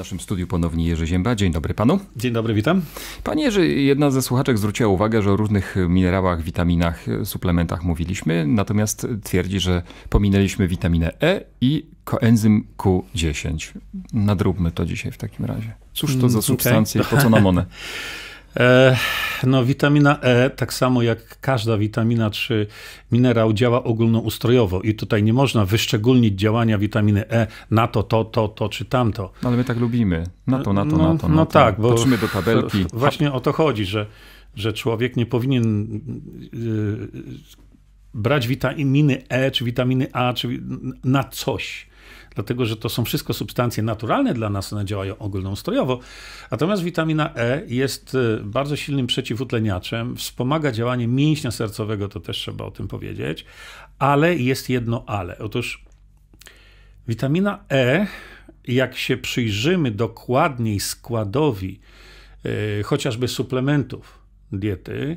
naszym studiu ponownie Jerzy Zięba. Dzień dobry panu. Dzień dobry, witam. Panie Jerzy, jedna ze słuchaczek zwróciła uwagę, że o różnych minerałach, witaminach, suplementach mówiliśmy, natomiast twierdzi, że pominęliśmy witaminę E i koenzym Q10. Nadróbmy to dzisiaj w takim razie. Cóż to za mm, substancje okay. i po co nam one? E, no, witamina E, tak samo jak każda witamina czy minerał, działa ogólnoustrojowo i tutaj nie można wyszczególnić działania witaminy E na to, to, to, to czy tamto. No, ale my tak lubimy. Na to, na to, no, no, na to. Na no to. tak, bo. Patrzymy do tabelki. Właśnie o to chodzi, że, że człowiek nie powinien. Yy, brać witaminy E czy witaminy A czy na coś dlatego że to są wszystko substancje naturalne dla nas, one działają ogólnoustrojowo. Natomiast witamina E jest y, bardzo silnym przeciwutleniaczem, wspomaga działanie mięśnia sercowego, to też trzeba o tym powiedzieć, ale jest jedno ale. Otóż witamina E, jak się przyjrzymy dokładniej składowi yy, chociażby suplementów diety,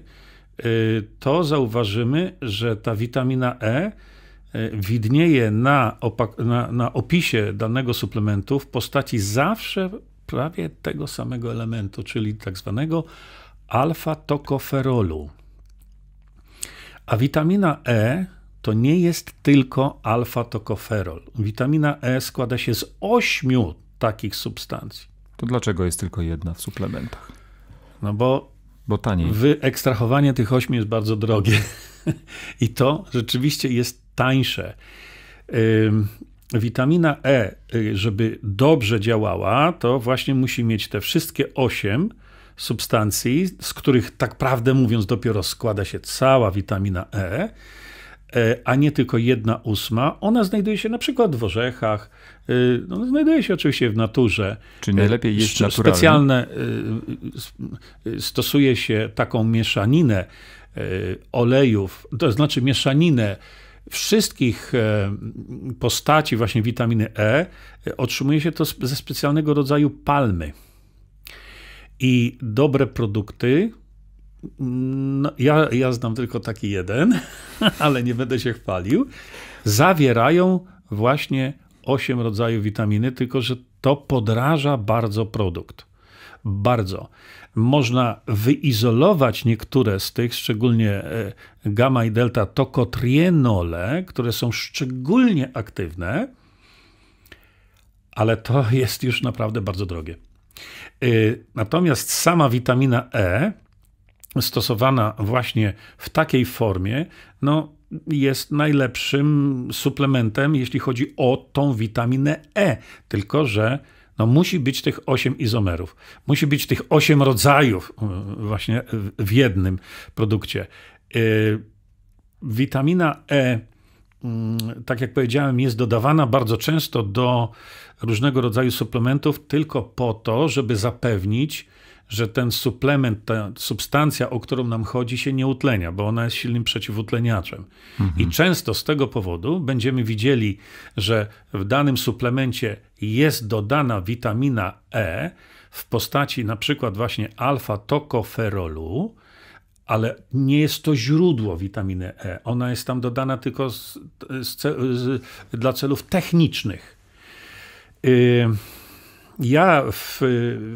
y, to zauważymy, że ta witamina E E, widnieje na, na, na opisie danego suplementu w postaci zawsze prawie tego samego elementu, czyli tak zwanego alfa-tokoferolu. A witamina E to nie jest tylko alfa-tokoferol. Witamina E składa się z ośmiu takich substancji. To dlaczego jest tylko jedna w suplementach? No bo, bo taniej. wyekstrahowanie tych ośmiu jest bardzo drogie. I to rzeczywiście jest tańsze. Witamina E, y, żeby dobrze działała, to właśnie musi mieć te wszystkie osiem substancji, z których tak prawdę mówiąc dopiero składa się cała witamina E, e a nie tylko jedna ósma. Ona znajduje się na przykład w orzechach, y, no, znajduje się oczywiście w naturze. Czy y, najlepiej jest naturalnie? Specjalne, stosuje się taką mieszaninę olejów, to znaczy mieszaninę wszystkich e, postaci właśnie witaminy E otrzymuje się to ze specjalnego rodzaju palmy. I dobre produkty no, ja, ja znam tylko taki jeden, ale nie będę się chwalił. Zawierają właśnie 8 rodzajów witaminy, tylko że to podraża bardzo produkt. Bardzo można wyizolować niektóre z tych, szczególnie e, gamma i delta tokotrienole, które są szczególnie aktywne, ale to jest już naprawdę bardzo drogie. E, natomiast sama witamina E, stosowana właśnie w takiej formie, no, jest najlepszym suplementem, jeśli chodzi o tą witaminę E. Tylko, że no musi być tych osiem izomerów, musi być tych osiem rodzajów e, właśnie w jednym produkcie. E, witamina E, mm, tak jak powiedziałem, jest dodawana bardzo często do różnego rodzaju suplementów tylko po to, żeby zapewnić, że ten suplement, ta substancja, o którą nam chodzi, się nie utlenia, bo ona jest silnym przeciwutleniaczem. Mhm. I często z tego powodu będziemy widzieli, że w danym suplemencie jest dodana witamina E w postaci na przykład właśnie alfa-tokoferolu, ale nie jest to źródło witaminy E. Ona jest tam dodana tylko z, z, z, dla celów technicznych. Yy, ja w,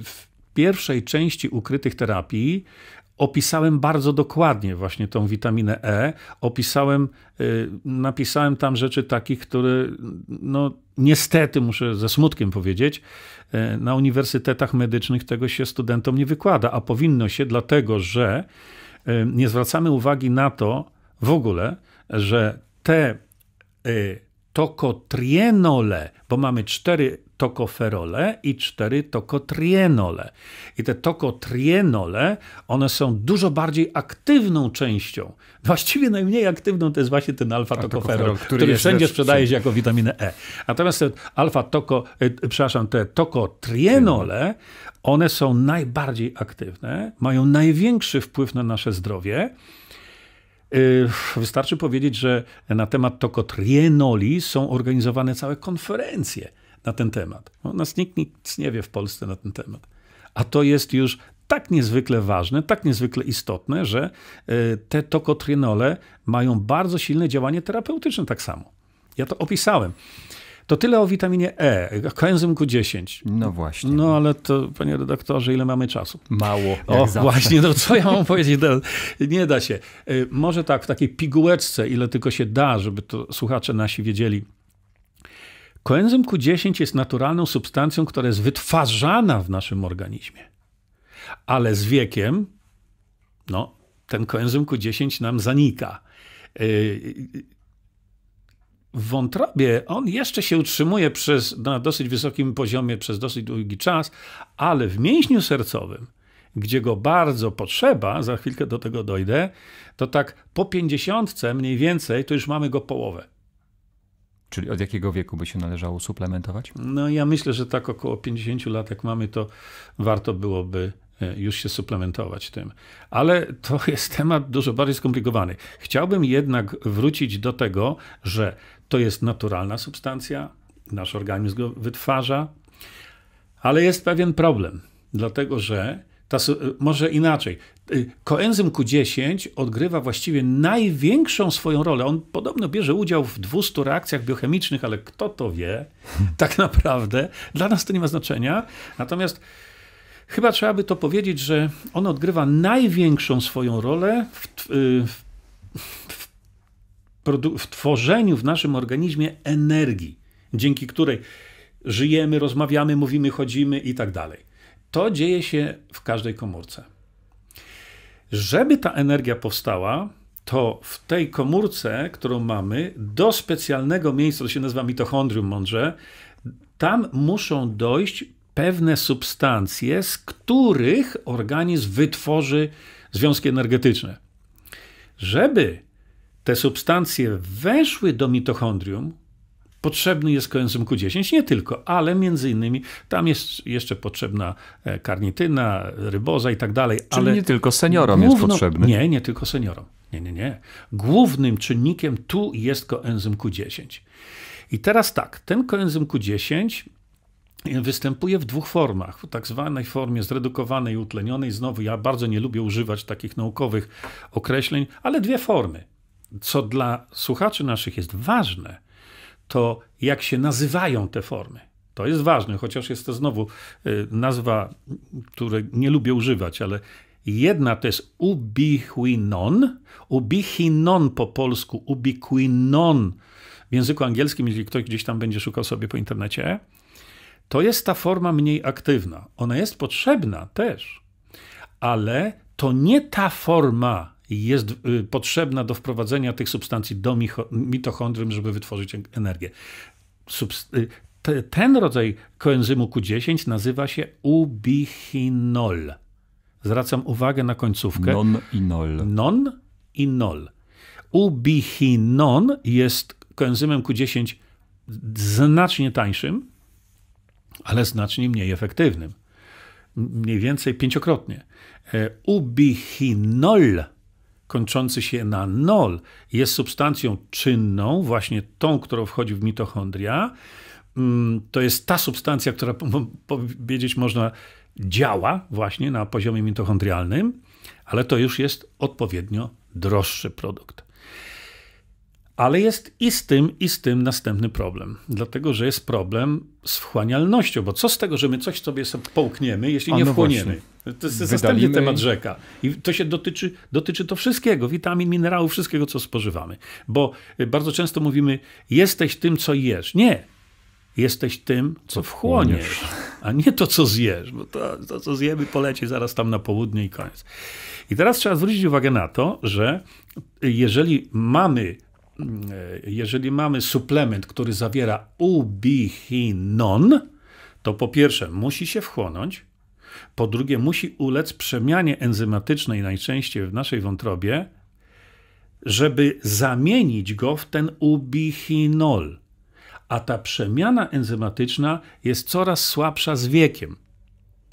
w pierwszej części ukrytych terapii opisałem bardzo dokładnie właśnie tą witaminę E. Opisałem, y, napisałem tam rzeczy takich, które no niestety, muszę ze smutkiem powiedzieć, y, na uniwersytetach medycznych tego się studentom nie wykłada, a powinno się, dlatego że y, nie zwracamy uwagi na to w ogóle, że te tokotrienole, bo mamy cztery tokoferole i cztery tokotrienole. I te tokotrienole, one są dużo bardziej aktywną częścią. Właściwie najmniej aktywną to jest właśnie ten alfa-tokoferol, który, który wszędzie sprzedaje się jako witaminę E. Natomiast te alfa-toko, e, przepraszam, te tokotrienole, one są najbardziej aktywne, mają największy wpływ na nasze zdrowie. E, wystarczy powiedzieć, że na temat tokotrienoli są organizowane całe konferencje na ten temat. O no, nas nikt nic nie wie w Polsce na ten temat. A to jest już tak niezwykle ważne, tak niezwykle istotne, że e, te tokotrynole mają bardzo silne działanie terapeutyczne tak samo. Ja to opisałem. To tyle o witaminie E, koenzym Q10. No właśnie. No ale to, panie redaktorze, ile mamy czasu? Mało. O, właśnie, no co ja mam powiedzieć? No, nie da się. E, może tak, w takiej pigułeczce, ile tylko się da, żeby to słuchacze nasi wiedzieli, Koenzym Q10 jest naturalną substancją, która jest wytwarzana w naszym organizmie. Ale z wiekiem no, ten koenzym Q10 nam zanika. Yy, w wątrobie on jeszcze się utrzymuje przez, na dosyć wysokim poziomie przez dosyć długi czas, ale w mięśniu sercowym, gdzie go bardzo potrzeba, za chwilkę do tego dojdę, to tak po pięćdziesiątce mniej więcej to już mamy go połowę. Czyli od jakiego wieku by się należało suplementować? No ja myślę, że tak około 50 lat, jak mamy, to warto byłoby e, już się suplementować tym. Ale to jest temat dużo bardziej skomplikowany. Chciałbym jednak wrócić do tego, że to jest naturalna substancja, nasz organizm go wytwarza, ale jest pewien problem, dlatego że ta, y, może inaczej. Y, Koenzym Q10 odgrywa właściwie największą swoją rolę. On podobno bierze udział w 200 reakcjach biochemicznych, ale kto to wie tak naprawdę? Dla nas to nie ma znaczenia. Natomiast chyba trzeba by to powiedzieć, że on odgrywa największą swoją rolę w, y, w, w, w tworzeniu w naszym organizmie energii, dzięki której żyjemy, rozmawiamy, mówimy, chodzimy i tak dalej. To dzieje się w każdej komórce. Żeby ta energia powstała, to w tej komórce, którą mamy, do specjalnego miejsca, to się nazywa mitochondrium mądrze, tam muszą dojść pewne substancje, z których organizm wytworzy związki energetyczne. Żeby te substancje weszły do mitochondrium, Potrzebny jest koenzym Q10 nie tylko, ale między innymi tam jest jeszcze potrzebna e, karnityna, ryboza i tak dalej. Czyli ale nie tylko seniorom główno, jest potrzebny. Nie, nie tylko seniorom. Nie, nie, nie. Głównym czynnikiem tu jest koenzym Q10. I teraz tak, ten koenzym Q10 e, występuje w dwóch formach. W tak zwanej formie zredukowanej, utlenionej. Znowu ja bardzo nie lubię używać takich naukowych określeń, ale dwie formy. Co dla słuchaczy naszych jest ważne – to jak się nazywają te formy. To jest ważne, chociaż jest to znowu y, nazwa, której nie lubię używać, ale jedna to jest ubiquinon, ubiquinon po polsku, ubiquinon w języku angielskim, jeśli ktoś gdzieś tam będzie szukał sobie po internecie, to jest ta forma mniej aktywna. Ona jest potrzebna też, ale to nie ta forma jest y, potrzebna do wprowadzenia tych substancji do mitochondrium, żeby wytworzyć energię. Y, ten rodzaj koenzymu Q10 nazywa się ubichinol. Zwracam uwagę na końcówkę. non nol. non nol. Ubichinon jest koenzymem Q10 znacznie tańszym, ale znacznie mniej efektywnym. Mniej więcej pięciokrotnie. E, ubichinol kończący się na nol jest substancją czynną, właśnie tą, którą wchodzi w mitochondria, mm, to jest ta substancja, która powiedzieć można działa właśnie na poziomie mitochondrialnym, ale to już jest odpowiednio droższy produkt. Ale jest i z tym, i z tym następny problem. Dlatego, że jest problem z wchłanialnością, bo co z tego, że my coś sobie połkniemy, jeśli nie no wchłoniemy? Właśnie. To jest Wydalimy. następny temat rzeka. I to się dotyczy, dotyczy to wszystkiego, witamin, minerałów, wszystkiego, co spożywamy. Bo y, bardzo często mówimy, jesteś tym, co jesz. Nie, jesteś tym, co wchłoniesz, a nie to, co zjesz, bo to, to, co zjemy, poleci zaraz tam na południe i koniec. I teraz trzeba zwrócić uwagę na to, że y, jeżeli mamy E, jeżeli mamy suplement, który zawiera ubichinon, to po pierwsze musi się wchłonąć, po drugie musi ulec przemianie enzymatycznej najczęściej w naszej wątrobie, żeby zamienić go w ten ubichinol. A ta przemiana enzymatyczna jest coraz słabsza z wiekiem.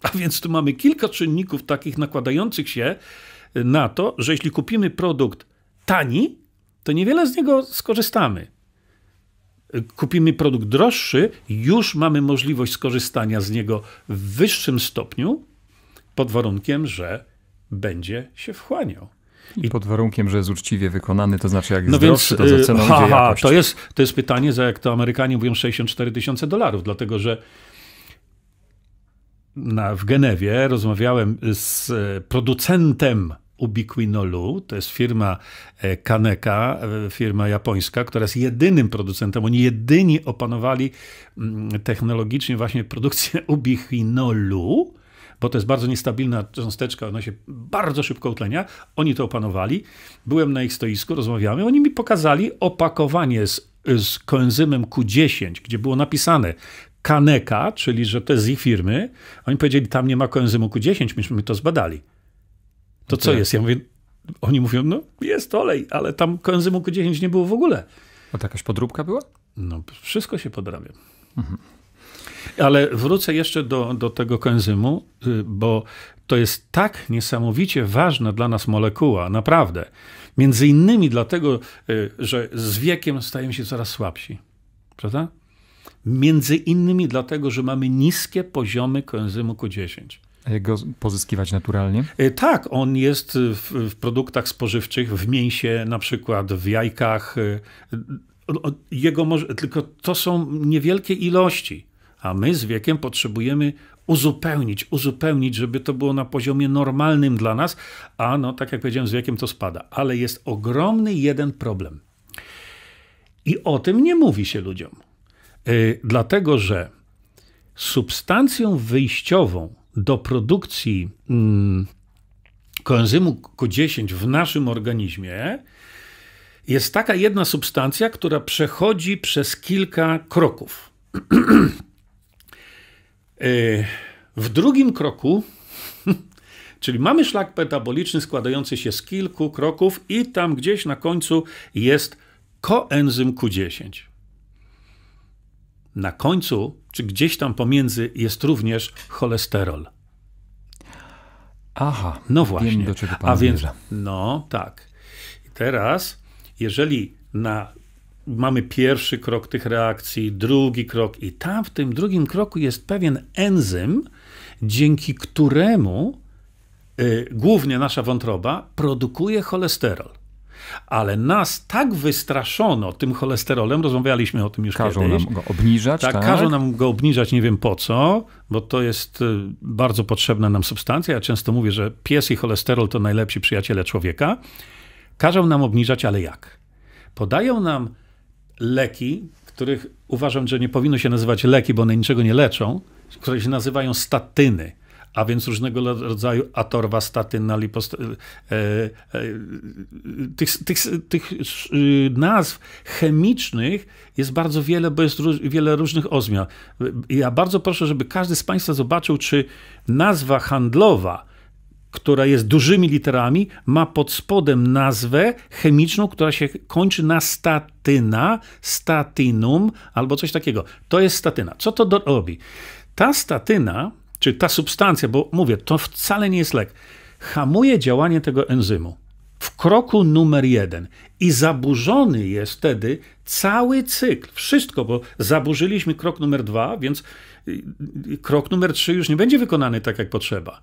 A więc tu mamy kilka czynników takich nakładających się na to, że jeśli kupimy produkt tani, to niewiele z niego skorzystamy. Kupimy produkt droższy, już mamy możliwość skorzystania z niego w wyższym stopniu, pod warunkiem, że będzie się wchłaniał. I pod warunkiem, że jest uczciwie wykonany, to znaczy jak no jest droższy, to za y, ceną ha, To jest, to jest pytanie, za jak to Amerykanie mówią 64 tysiące dolarów, dlatego że na, w Genewie rozmawiałem z y, producentem Ubiquinolu, to jest firma e, Kaneka, e, firma japońska, która jest jedynym producentem. Oni jedyni opanowali mm, technologicznie właśnie produkcję ubiquinolu, bo to jest bardzo niestabilna cząsteczka, ona się bardzo szybko utlenia. Oni to opanowali. Byłem na ich stoisku, rozmawiamy, oni mi pokazali opakowanie z, z koenzymem Q10, gdzie było napisane Kaneka, czyli że to jest z ich firmy. Oni powiedzieli, tam nie ma koenzymu Q10, myśmy to zbadali. To co jest? Ja mówię, oni mówią, no jest olej, ale tam koenzymu Q10 nie było w ogóle. A to jakaś podróbka była? No, wszystko się podrabia. Mhm. Ale wrócę jeszcze do, do tego koenzymu, y, bo to jest tak niesamowicie ważna dla nas molekuła, naprawdę. Między innymi dlatego, y, że z wiekiem stajemy się coraz słabsi. Prawda? Między innymi dlatego, że mamy niskie poziomy koenzymu Q10 go pozyskiwać naturalnie? Y, tak, on jest w, w produktach spożywczych, w mięsie na przykład, w jajkach. Y, jego może, tylko to są niewielkie ilości, a my z wiekiem potrzebujemy uzupełnić, uzupełnić, żeby to było na poziomie normalnym dla nas, a no tak jak powiedziałem, z wiekiem to spada. Ale jest ogromny jeden problem. I o tym nie mówi się ludziom. Yy, dlatego, że substancją wyjściową do produkcji mm, koenzymu Q10 w naszym organizmie jest taka jedna substancja, która przechodzi przez kilka kroków. E, w drugim kroku, czyli mamy szlak metaboliczny składający się z kilku kroków, i tam gdzieś na końcu jest koenzym Q10. Na końcu, czy gdzieś tam pomiędzy, jest również cholesterol. Aha. No właśnie. Wiem, do czego pan A więc, no tak. I teraz, jeżeli na, mamy pierwszy krok tych reakcji, drugi krok, i tam w tym drugim kroku jest pewien enzym, dzięki któremu y, głównie nasza wątroba produkuje cholesterol. Ale nas tak wystraszono tym cholesterolem, rozmawialiśmy o tym już każą kiedyś. Każą nam go obniżać. Tak, tak, każą nam go obniżać, nie wiem po co, bo to jest y, bardzo potrzebna nam substancja. Ja często mówię, że pies i cholesterol to najlepsi przyjaciele człowieka. Każą nam obniżać, ale jak? Podają nam leki, których uważam, że nie powinno się nazywać leki, bo one niczego nie leczą, które się nazywają statyny a więc różnego rodzaju atorwa, statyna, lipost... E, e, e, tych, tych, tych y, nazw chemicznych jest bardzo wiele, bo jest róż, wiele różnych ozmian. Ja bardzo proszę, żeby każdy z Państwa zobaczył, czy nazwa handlowa, która jest dużymi literami, ma pod spodem nazwę chemiczną, która się kończy na statyna, statinum albo coś takiego. To jest statyna. Co to robi? Ta statyna czy ta substancja, bo mówię, to wcale nie jest lek, hamuje działanie tego enzymu w kroku numer jeden i zaburzony jest wtedy cały cykl, wszystko, bo zaburzyliśmy krok numer dwa, więc y, y, krok numer trzy już nie będzie wykonany tak, jak potrzeba.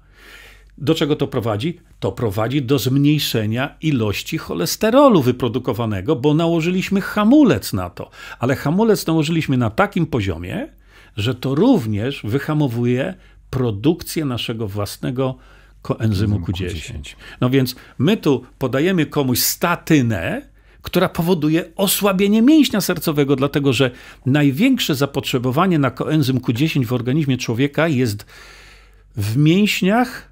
Do czego to prowadzi? To prowadzi do zmniejszenia ilości cholesterolu wyprodukowanego, bo nałożyliśmy hamulec na to. Ale hamulec nałożyliśmy na takim poziomie, że to również wyhamowuje produkcję naszego własnego koenzymu Q10. No więc my tu podajemy komuś statynę, która powoduje osłabienie mięśnia sercowego, dlatego że największe zapotrzebowanie na koenzym Q10 w organizmie człowieka jest w mięśniach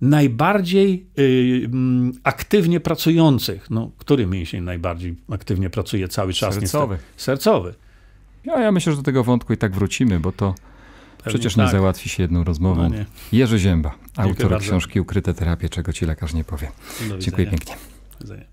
najbardziej y, mm, aktywnie pracujących. No, który mięsień najbardziej aktywnie pracuje cały czas? Sercowy. Niestety? Sercowy. Ja, ja myślę, że do tego wątku i tak wrócimy, bo to Przecież tak. nie załatwi się jedną rozmową. No Jerzy Zięba, autor książki Ukryte terapie, czego ci lekarz nie powie. Dziękuję pięknie.